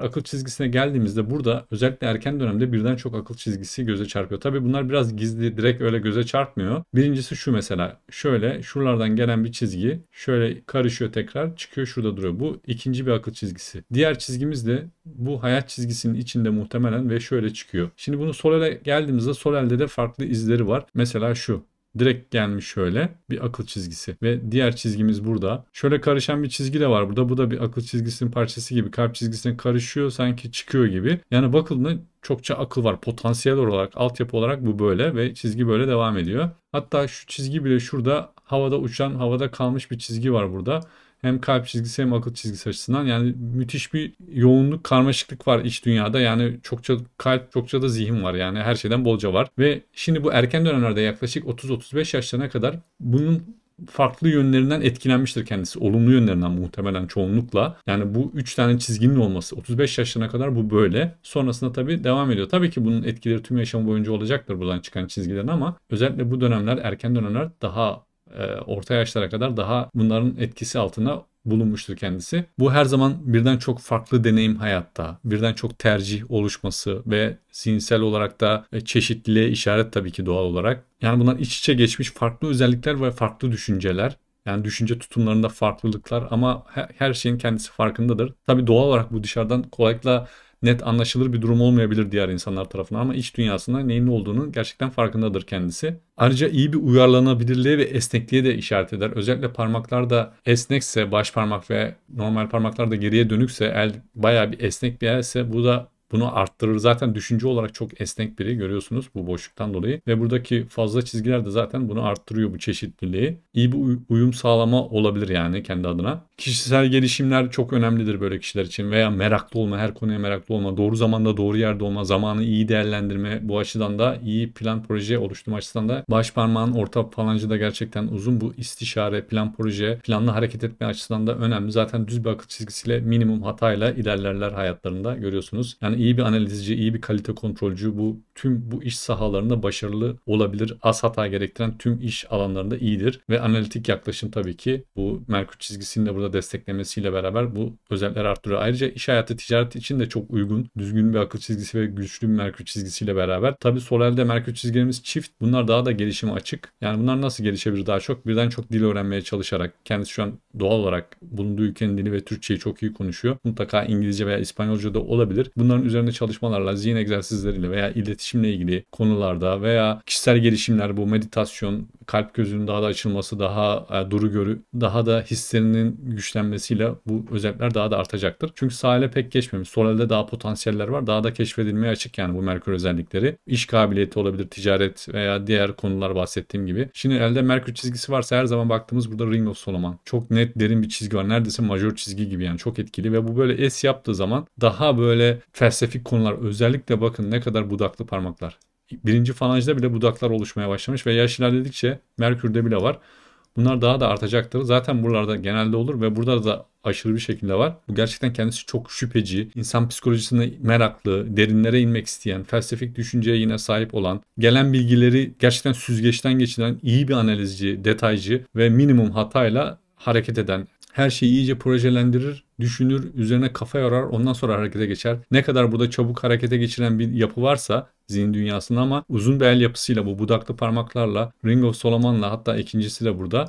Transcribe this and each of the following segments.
akıl çizgisine geldiğimizde burada özellikle erken dönemde birden çok akıl çizgisi göze çarpıyor. Tabi bunlar biraz gizli direkt öyle göze çarpmıyor. Birincisi şu mesela şöyle şuralardan gelen bir çizgi şöyle karışıyor tekrar çıkıyor şurada duruyor. Bu ikinci bir akıl çizgisi. Diğer çizgimiz de bu hayat çizgisinin içinde muhtemelen ve şöyle çıkıyor. Şimdi bunu sol Solal'e geldiğimizde sol elde de farklı izleri var. Mesela şu Direkt gelmiş şöyle bir akıl çizgisi ve diğer çizgimiz burada. Şöyle karışan bir çizgi de var burada. Bu da bir akıl çizgisinin parçası gibi. Kalp çizgisine karışıyor sanki çıkıyor gibi. Yani bakıldığında çokça akıl var. Potansiyel olarak, altyapı olarak bu böyle ve çizgi böyle devam ediyor. Hatta şu çizgi bile şurada havada uçan, havada kalmış bir çizgi var burada hem kalp çizgisi hem akıl çizgisi açısından yani müthiş bir yoğunluk, karmaşıklık var iç dünyada. Yani çokça kalp, çokça da zihin var. Yani her şeyden bolca var. Ve şimdi bu erken dönemlerde yaklaşık 30-35 yaşlarına kadar bunun farklı yönlerinden etkilenmiştir kendisi. Olumlu yönlerinden muhtemelen çoğunlukla. Yani bu 3 tane çizginin olması 35 yaşına kadar bu böyle. Sonrasında tabii devam ediyor. Tabii ki bunun etkileri tüm yaşam boyunca olacaktır buradan çıkan çizgilerin ama özellikle bu dönemler erken dönemler daha e, orta yaşlara kadar daha bunların etkisi altında bulunmuştur kendisi. Bu her zaman birden çok farklı deneyim hayatta, birden çok tercih oluşması ve zihinsel olarak da e, çeşitliliğe işaret tabii ki doğal olarak. Yani bunlar iç içe geçmiş farklı özellikler ve farklı düşünceler. Yani düşünce tutumlarında farklılıklar ama her şeyin kendisi farkındadır. Tabii doğal olarak bu dışarıdan kolaylıkla net anlaşılır bir durum olmayabilir diğer insanlar tarafından ama iç dünyasında neyin olduğunu gerçekten farkındadır kendisi. Ayrıca iyi bir uyarlanabilirliğe ve esnekliğe de işaret eder. Özellikle parmaklar da esnekse baş parmak ve normal parmaklar da geriye dönükse el bayağı bir esnek bir else bu da bunu arttırır. Zaten düşünce olarak çok esnek biri görüyorsunuz bu boşluktan dolayı. Ve buradaki fazla çizgiler de zaten bunu arttırıyor bu çeşitliliği. İyi bir uyum sağlama olabilir yani kendi adına. Kişisel gelişimler çok önemlidir böyle kişiler için. Veya meraklı olma, her konuya meraklı olma, doğru zamanda doğru yerde olma, zamanı iyi değerlendirme. Bu açıdan da iyi plan proje oluşturma açısından da baş parmağın orta falancı da gerçekten uzun. Bu istişare, plan proje, planlı hareket etme açısından da önemli. Zaten düz bir akıl çizgisiyle minimum hatayla ilerlerler hayatlarında görüyorsunuz. Yani iyi bir analizci, iyi bir kalite kontrolcü bu tüm bu iş sahalarında başarılı olabilir. Az hata gerektiren tüm iş alanlarında iyidir. Ve analitik yaklaşım tabii ki bu Merkür çizgisini de burada desteklemesiyle beraber bu özellikler arttırıyor. Ayrıca iş hayatı ticaret için de çok uygun, düzgün bir akıl çizgisi ve güçlü bir Merkür çizgisiyle beraber. Tabii Solar'de Merkür çizgilerimiz çift. Bunlar daha da gelişime açık. Yani bunlar nasıl gelişebilir daha çok? Birden çok dil öğrenmeye çalışarak. Kendisi şu an doğal olarak bulunduğu ülkenin dili ve Türkçeyi çok iyi konuşuyor. Mutlaka İngilizce veya İspanyolca da olabilir. Bunların üzerinde çalışmalarla, zihin egzersizleriyle veya iletişim iletişimle ilgili konularda veya kişisel gelişimler bu meditasyon, kalp gözünün daha da açılması, daha e, duru görü, daha da hislerinin güçlenmesiyle bu özellikler daha da artacaktır. Çünkü sahile pek geçmemiş. Solal'de daha potansiyeller var. Daha da keşfedilmeye açık yani bu Merkür özellikleri. İş kabiliyeti olabilir, ticaret veya diğer konular bahsettiğim gibi. Şimdi elde Merkür çizgisi varsa her zaman baktığımız burada Ring of Solomon. Çok net derin bir çizgi var. Neredeyse majör çizgi gibi yani çok etkili ve bu böyle s yaptığı zaman daha böyle felsefik konular özellikle bakın ne kadar budaklı parmaklar. Birinci falanjda bile budaklar oluşmaya başlamış ve yaş ilerledikçe Merkür'de bile var. Bunlar daha da artacaktır. Zaten buralarda genelde olur ve burada da aşırı bir şekilde var. Bu gerçekten kendisi çok şüpheci, insan psikolojisine meraklı, derinlere inmek isteyen, felsefik düşünceye yine sahip olan, gelen bilgileri gerçekten süzgeçten geçiren iyi bir analizci, detaycı ve minimum hatayla hareket eden, her şeyi iyice projelendirir düşünür, üzerine kafa yorar, ondan sonra harekete geçer. Ne kadar burada çabuk harekete geçiren bir yapı varsa zihin dünyasında ama uzun bir el yapısıyla bu budaklı parmaklarla Ring of Solomon'la hatta ikincisiyle burada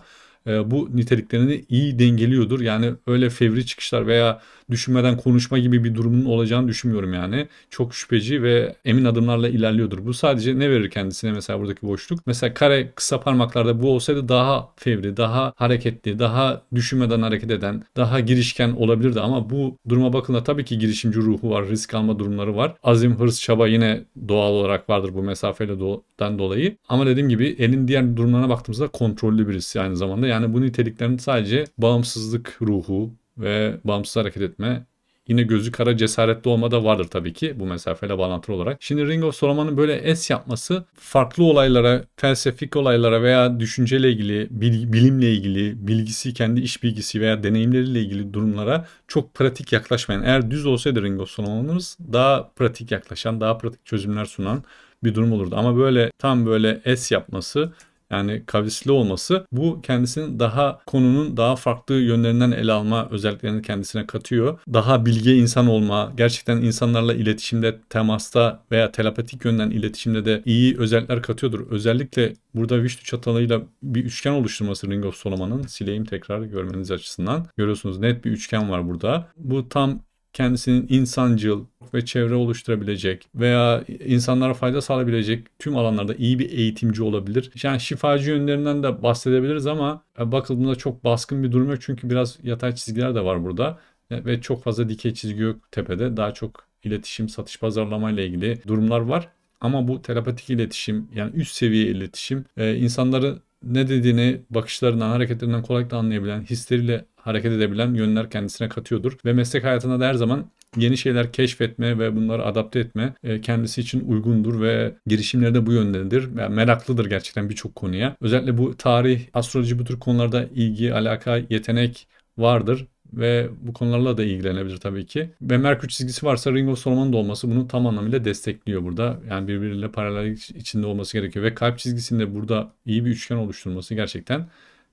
e, bu niteliklerini iyi dengeliyordur. Yani öyle fevri çıkışlar veya düşünmeden konuşma gibi bir durumun olacağını düşünmüyorum yani. Çok şüpheci ve emin adımlarla ilerliyordur. Bu sadece ne verir kendisine mesela buradaki boşluk? Mesela kare kısa parmaklarda bu olsaydı daha fevri, daha hareketli, daha düşünmeden hareket eden, daha girişken olabilirdi ama bu duruma bakıldığında tabii ki girişimci ruhu var, risk alma durumları var. Azim, hırs, çaba yine doğal olarak vardır bu mesafeden dolayı. Ama dediğim gibi elin diğer durumlarına baktığımızda kontrollü birisi aynı zamanda. Yani bu niteliklerin sadece bağımsızlık ruhu ve bağımsız hareket etme Yine gözü kara cesaretli olma da vardır tabii ki bu mesafeyle bağlantılı olarak. Şimdi Ring of Solomon'ın böyle es yapması farklı olaylara, felsefik olaylara veya düşünceyle ilgili, bilimle ilgili, bilgisi, kendi iş bilgisi veya deneyimleriyle ilgili durumlara çok pratik yaklaşmayan. Eğer düz olsaydı Ring of Solomon'ımız daha pratik yaklaşan, daha pratik çözümler sunan bir durum olurdu. Ama böyle tam böyle es yapması yani kavisli olması bu kendisinin daha konunun daha farklı yönlerinden ele alma özelliklerini kendisine katıyor. Daha bilge insan olma, gerçekten insanlarla iletişimde, temasta veya telepatik yönden iletişimde de iyi özellikler katıyordur. Özellikle burada Vişnu çatalıyla bir üçgen oluşturması Ring of Solomon'ın sileyim tekrar görmeniz açısından. Görüyorsunuz net bir üçgen var burada. Bu tam kendisinin insancıl ve çevre oluşturabilecek veya insanlara fayda sağlayabilecek tüm alanlarda iyi bir eğitimci olabilir. Yani şifacı yönlerinden de bahsedebiliriz ama e, bakıldığında çok baskın bir durum yok çünkü biraz yatay çizgiler de var burada e, ve çok fazla dikey çizgi yok tepede. Daha çok iletişim, satış, pazarlama ile ilgili durumlar var. Ama bu telepatik iletişim yani üst seviye iletişim e, insanları ne dediğini bakışlarından, hareketlerinden kolaylıkla anlayabilen, hisleriyle hareket edebilen yönler kendisine katıyordur. Ve meslek hayatında da her zaman yeni şeyler keşfetme ve bunları adapte etme e, kendisi için uygundur ve girişimlerde bu yöndedir. Yani meraklıdır gerçekten birçok konuya. Özellikle bu tarih, astroloji bu tür konularda ilgi, alaka, yetenek vardır ve bu konularla da ilgilenebilir tabii ki. Ve Merkür çizgisi varsa Ring of da olması bunu tam anlamıyla destekliyor burada. Yani birbiriyle paralel içinde olması gerekiyor ve kalp çizgisinde burada iyi bir üçgen oluşturması gerçekten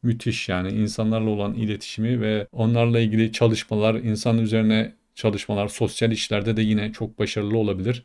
müthiş yani insanlarla olan iletişimi ve onlarla ilgili çalışmalar, insan üzerine çalışmalar sosyal işlerde de yine çok başarılı olabilir.